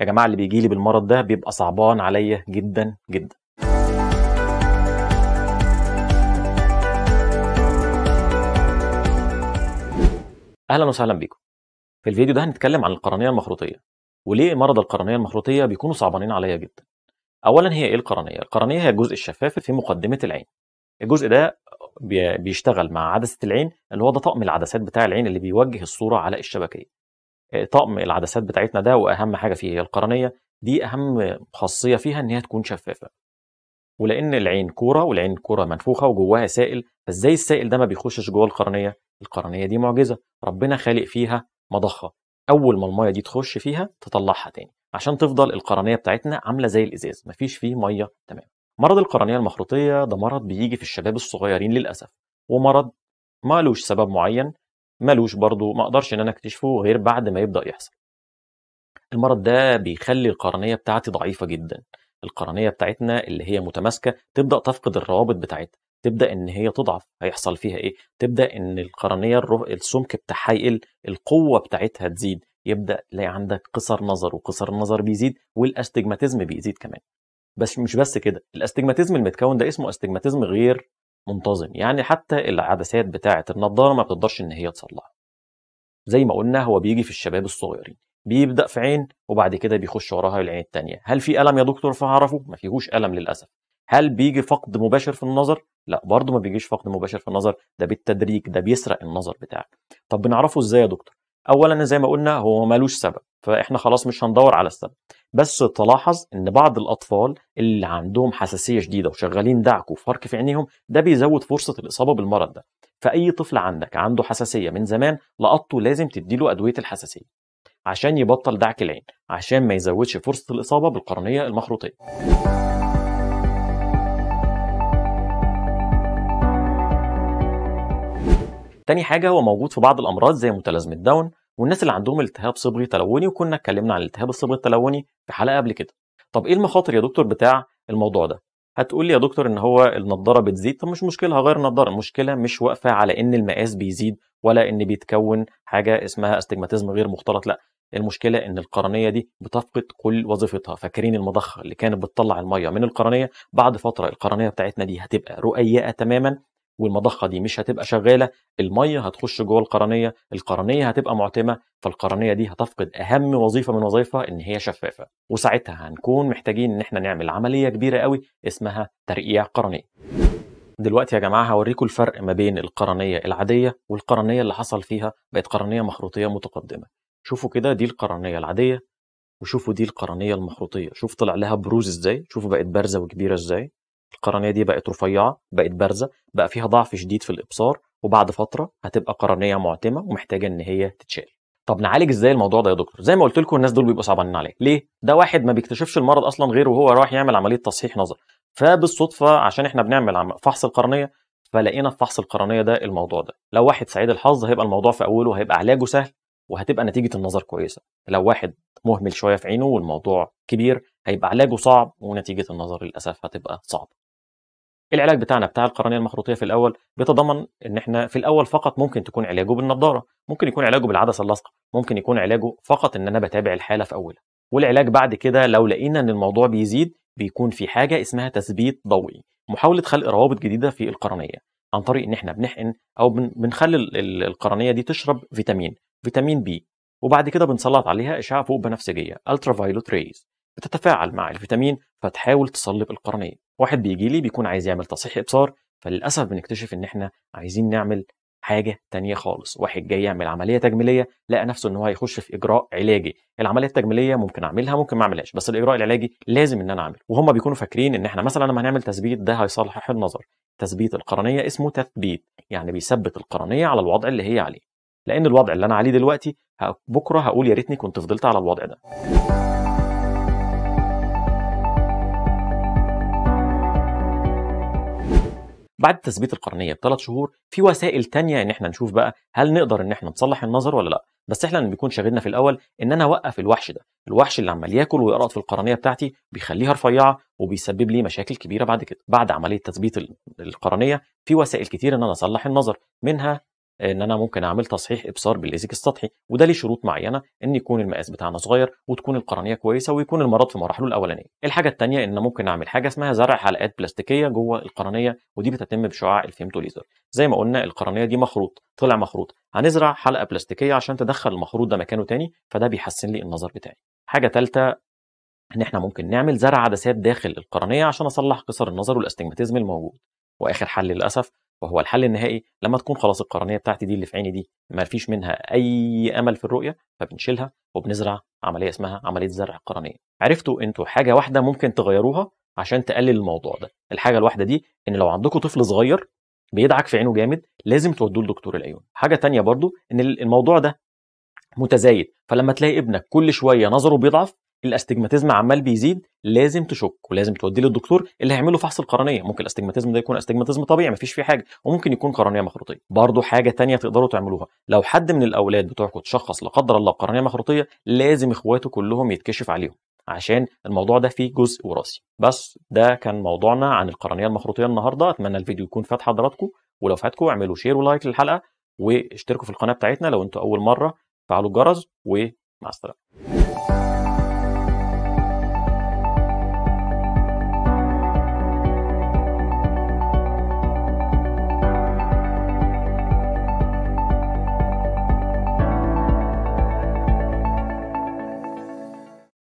يا جماعه اللي بيجي لي بالمرض ده بيبقى صعبان عليا جدا جدا اهلا وسهلا بيكم في الفيديو ده هنتكلم عن القرنيه المخروطيه وليه مرضى القرنيه المخروطيه بيكونوا صعبانين عليا جدا اولا هي ايه القرنيه القرنيه هي الجزء الشفاف في مقدمه العين الجزء ده بيشتغل مع عدسه العين اللي هو ده طقم العدسات بتاع العين اللي بيوجه الصوره على الشبكيه طقم العدسات بتاعتنا ده واهم حاجه فيه هي القرنيه دي اهم خاصيه فيها ان هي تكون شفافه ولان العين كوره والعين كوره منفوخه وجواها سائل فازاي السائل ده ما بيخشش جوه القرنيه القرنيه دي معجزه ربنا خالق فيها مضخه اول ما الميه دي تخش فيها تطلعها تاني عشان تفضل القرنيه بتاعتنا عامله زي الازاز مفيش فيه ميه تمام مرض القرنيه المخروطيه ده مرض بيجي في الشباب الصغيرين للاسف ومرض مالوش سبب معين ملوش برضه ما اقدرش ان انا اكتشفه غير بعد ما يبدا يحصل المرض ده بيخلي القرنيه بتاعتي ضعيفه جدا القرنيه بتاعتنا اللي هي متماسكه تبدا تفقد الروابط بتاعتها تبدا ان هي تضعف هيحصل فيها ايه تبدا ان القرنيه الروح السمك بتاعها يقل القوه بتاعتها تزيد يبدا تلاقي عندك قصر نظر وقصر النظر بيزيد والاستجماتيزم بيزيد كمان بس مش بس كده الاستجماتيزم المتكون ده اسمه استجماتيزم غير منتظم يعني حتى العدسات بتاعه النظارة ما بتقدرش ان هي تصلح زي ما قلنا هو بيجي في الشباب الصغيرين بيبدا في عين وبعد كده بيخش وراها العين الثانيه هل في الم يا دكتور فهعرفه ما فيهوش الم للاسف هل بيجي فقد مباشر في النظر لا برضه ما بيجيش فقد مباشر في النظر ده بالتدريج ده بيسرق النظر بتاعك طب بنعرفه ازاي يا دكتور اولا زي ما قلنا هو ملوش سبب فاحنا خلاص مش هندور على السبب بس تلاحظ ان بعض الاطفال اللي عندهم حساسيه شديده وشغالين دعك وفرك في عينيهم ده بيزود فرصه الاصابه بالمرض ده فاي طفل عندك عنده حساسيه من زمان لقطه لازم تديله ادويه الحساسيه عشان يبطل دعك العين عشان ما يزودش فرصه الاصابه بالقرنيه المخروطيه تاني حاجة هو موجود في بعض الأمراض زي متلازمة داون والناس اللي عندهم التهاب صبغي تلوني وكنا اتكلمنا عن التهاب الصبغي التلوني في حلقه قبل كده طب ايه المخاطر يا دكتور بتاع الموضوع ده هتقول لي يا دكتور ان هو النضاره بتزيد طب مش مشكله هغير النضاره المشكله مش واقفه على ان المقاس بيزيد ولا ان بيتكون حاجه اسمها استجماتيزم غير مختلط لا المشكله ان القرنيه دي بتفقد كل وظيفتها فاكرين المضخه اللي كانت بتطلع الميه من القرنيه بعد فتره القرنيه بتاعتنا دي هتبقى رقيقه تماما والمضخه دي مش هتبقى شغاله الميه هتخش جوه القرنيه القرنيه هتبقى معتمه فالقرنيه دي هتفقد اهم وظيفه من وظائفها ان هي شفافه وساعتها هنكون محتاجين ان احنا نعمل عمليه كبيره قوي اسمها ترقيع قرنيه دلوقتي يا جماعه هوريكم الفرق ما بين القرنيه العاديه والقرنيه اللي حصل فيها بقت قرنيه مخروطيه متقدمه شوفوا كده دي القرنيه العاديه وشوفوا دي القرنيه المخروطيه شوف طلع لها بروز ازاي شوفوا بقت بارزه وكبيره ازاي القرنيه دي بقت رفيعه بقت بارزه بقى فيها ضعف شديد في الابصار وبعد فتره هتبقى قرنيه معتمه ومحتاجه ان هي تتشال طب نعالج ازاي الموضوع ده يا دكتور زي ما قلت لكم الناس دول بيبقوا صعبانين عليه ليه ده واحد ما بيكتشفش المرض اصلا غير وهو رايح يعمل عمليه تصحيح نظر فبالصدفه عشان احنا بنعمل فحص القرنيه فلقينا في فحص القرنيه ده الموضوع ده لو واحد سعيد الحظ هيبقى الموضوع في اوله هيبقى علاجه سهل وهتبقى نتيجه النظر كويسه لو واحد مهمل شويه في عينه والموضوع كبير هيبقى علاجه صعب ونتيجه النظر للاسف هتبقى صعبه العلاج بتاعنا بتاع القرنيه المخروطيه في الاول بيتضمن ان احنا في الاول فقط ممكن تكون علاجه بالنضاره ممكن يكون علاجه بالعدسه اللاصقه ممكن يكون علاجه فقط ان انا بتابع الحاله في اولها والعلاج بعد كده لو لقينا ان الموضوع بيزيد بيكون في حاجه اسمها تثبيت ضوئي محاوله خلق روابط جديده في القرنيه عن طريق ان احنا بنحقن او بنخلي القرنيه دي تشرب فيتامين فيتامين بي وبعد كده بنسلط عليها اشعه فوق بنفسجيه الترا فايلوت ريز بتتفاعل مع الفيتامين فتحاول تصلب القرنيه واحد بيجي لي بيكون عايز يعمل تصحيح ابصار فللاسف بنكتشف ان احنا عايزين نعمل حاجه تانية خالص واحد جاي يعمل عمليه تجميليه لقى نفسه ان هو هيخش في اجراء علاجي العمليه التجميليه ممكن اعملها ممكن ما اعملهاش بس الاجراء العلاجي لازم ان انا اعمله وهم بيكونوا فاكرين ان احنا مثلا لما هنعمل تثبيت ده هيصلح النظر تثبيت القرنيه اسمه تثبيت يعني بيثبت القرنيه على الوضع اللي هي عليه لان الوضع اللي انا عليه دلوقتي بكره هقول يا ريتني كنت فضلت على الوضع ده بعد تثبيت القرنيه بثلاث شهور في وسائل تانية ان احنا نشوف بقى هل نقدر ان احنا نصلح النظر ولا لا بس احنا اللي بيكون شاغلنا في الاول ان انا اوقف الوحش ده الوحش اللي عمال ياكل ويقرط في القرنيه بتاعتي بيخليها رفيعه وبيسبب لي مشاكل كبيره بعد كده بعد عمليه تثبيت القرنيه في وسائل كتير ان انا اصلح النظر منها ان انا ممكن اعمل تصحيح ابصار بالليزك السطحي وده ليه شروط معينه ان يكون المقاس بتاعنا صغير وتكون القرنيه كويسه ويكون المرض في مراحله الاولانيه الحاجه الثانيه ان ممكن اعمل حاجه اسمها زرع حلقات بلاستيكيه جوه القرنيه ودي بتتم بشعاع الفيمتو ليزر زي ما قلنا القرنيه دي مخروط طلع مخروط هنزرع حلقه بلاستيكيه عشان تدخل المخروط ده مكانه تاني فده بيحسن لي النظر بتاعي حاجه ثالثه ان احنا ممكن نعمل زرع عدسات داخل القرنيه عشان اصلح قصر النظر والاستجماتيزم الموجود واخر حل للاسف وهو الحل النهائي لما تكون خلاص القرنيه بتاعتي دي اللي في عيني دي ما فيش منها اي امل في الرؤيه فبنشيلها وبنزرع عمليه اسمها عمليه زرع القرنيه عرفتوا انتوا حاجه واحده ممكن تغيروها عشان تقلل الموضوع ده الحاجه الواحده دي ان لو عندكم طفل صغير بيدعك في عينه جامد لازم تودوه لدكتور العيون حاجه تانية برضو ان الموضوع ده متزايد فلما تلاقي ابنك كل شويه نظره بيضعف الاستجماتيزم عمال بيزيد لازم تشك ولازم توديه للدكتور اللي هيعمل له فحص القرنيه ممكن الاستجماتيزم ده يكون استجماتيزم طبيعي مفيش فيه حاجه وممكن يكون قرنيه مخروطيه برضه حاجه تانية تقدروا تعملوها لو حد من الاولاد بتوعكم تشخص لا قدر الله قرنيه مخروطيه لازم اخواته كلهم يتكشف عليهم عشان الموضوع ده فيه جزء وراثي بس ده كان موضوعنا عن القرنيه المخروطيه النهارده اتمنى الفيديو يكون فات حضراتكم ولو فاتكم اعملوا شير ولايك للحلقه واشتركوا في القناه بتاعتنا لو انتوا اول مره فعلوا الجرس ومع السلامه